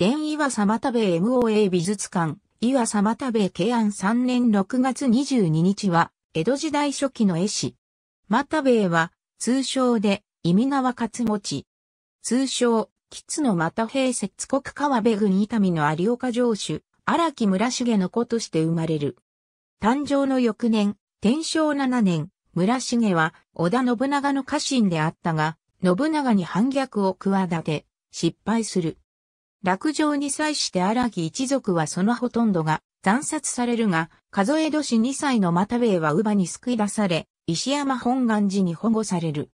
伝岩様多部 MOA 美術館、岩様多部慶安3年6月22日は、江戸時代初期の絵師。又兵衛は、通称で、意味川勝持。通称、キツの又兵節国川辺郡伊丹の有岡城主、荒木村重の子として生まれる。誕生の翌年、天正7年、村重は織田信長の家臣であったが、信長に反逆を企て、失敗する。落城に際して荒木一族はそのほとんどが惨殺されるが、数え年2歳の又兵衛は乳母に救い出され、石山本願寺に保護される。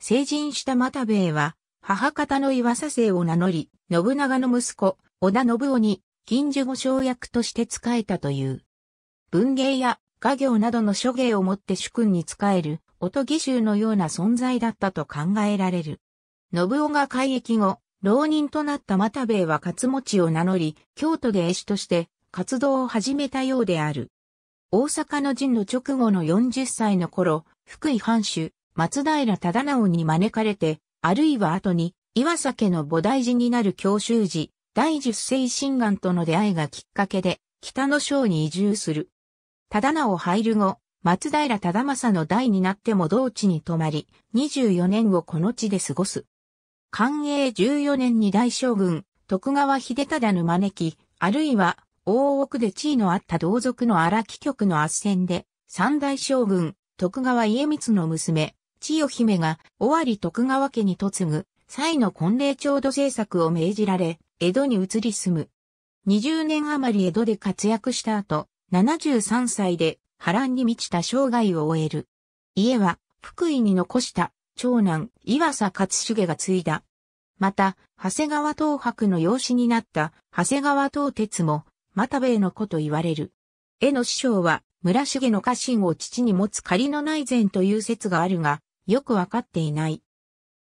成人した又兵衛は、母方の岩佐生を名乗り、信長の息子、織田信夫に、近所御将役として仕えたという。文芸や家業などの諸芸をもって主君に仕える、音義衆のような存在だったと考えられる。信夫が改役後、浪人となった又兵衛は勝持を名乗り、京都で絵師として活動を始めたようである。大阪の陣の直後の40歳の頃、福井藩主、松平忠直に招かれて、あるいは後に、岩酒の菩提寺になる教習寺、第十世神願との出会いがきっかけで、北の省に移住する。忠直入る後、松平忠正の代になっても同地に泊まり、24年をこの地で過ごす。寛永14年に大将軍、徳川秀忠の招き、あるいは、大奥で地位のあった同族の荒木局の圧戦で、三大将軍、徳川家光の娘、千代姫が、尾張徳川家に嫁ぐ、際の婚礼調度政策を命じられ、江戸に移り住む。20年余り江戸で活躍した後、73歳で波乱に満ちた生涯を終える。家は、福井に残した長男、岩佐勝重が継いだ。また、長谷川東博の養子になった長谷川東哲も、又兵衛の子と言われる。絵の師匠は、村重の家臣を父に持つ仮の内前という説があるが、よくわかっていない。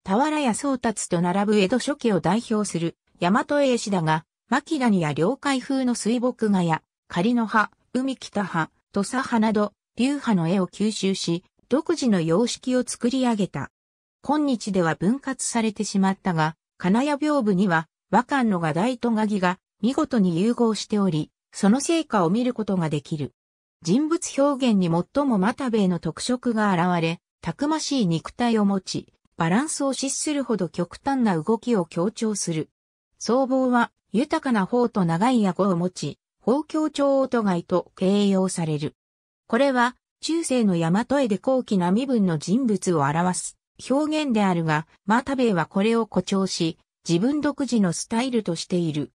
俵屋宗達と並ぶ江戸初期を代表する大和絵師だが、牧谷や領海風の水墨画や、仮の葉、海北葉、土佐葉など、流派の絵を吸収し、独自の様式を作り上げた。今日では分割されてしまったが、金谷屏風には和漢の画題と画技が見事に融合しており、その成果を見ることができる。人物表現に最も又兵衛の特色が現れ、たくましい肉体を持ち、バランスを失するほど極端な動きを強調する。僧帽は豊かな方と長い顎を持ち、方強調音外と形容される。これは中世の大和絵で高貴な身分の人物を表す。表現であるが、マタベイはこれを誇張し、自分独自のスタイルとしている。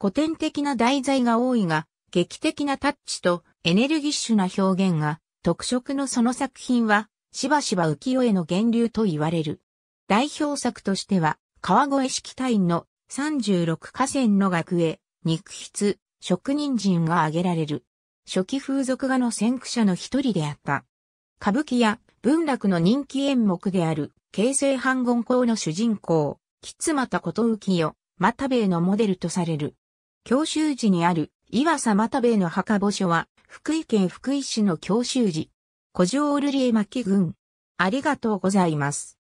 古典的な題材が多いが、劇的なタッチとエネルギッシュな表現が特色のその作品は、しばしば浮世絵の源流と言われる。代表作としては、川越式隊員の36河川の学園、肉筆、職人陣が挙げられる。初期風俗画の先駆者の一人であった。歌舞伎や文楽の人気演目である、京成半言校の主人公、吉又こと浮世、又兵衛のモデルとされる。教習寺にある、岩佐又兵衛の墓墓所は、福井県福井市の教習寺。古城瑠璃絵巻群。ありがとうございます。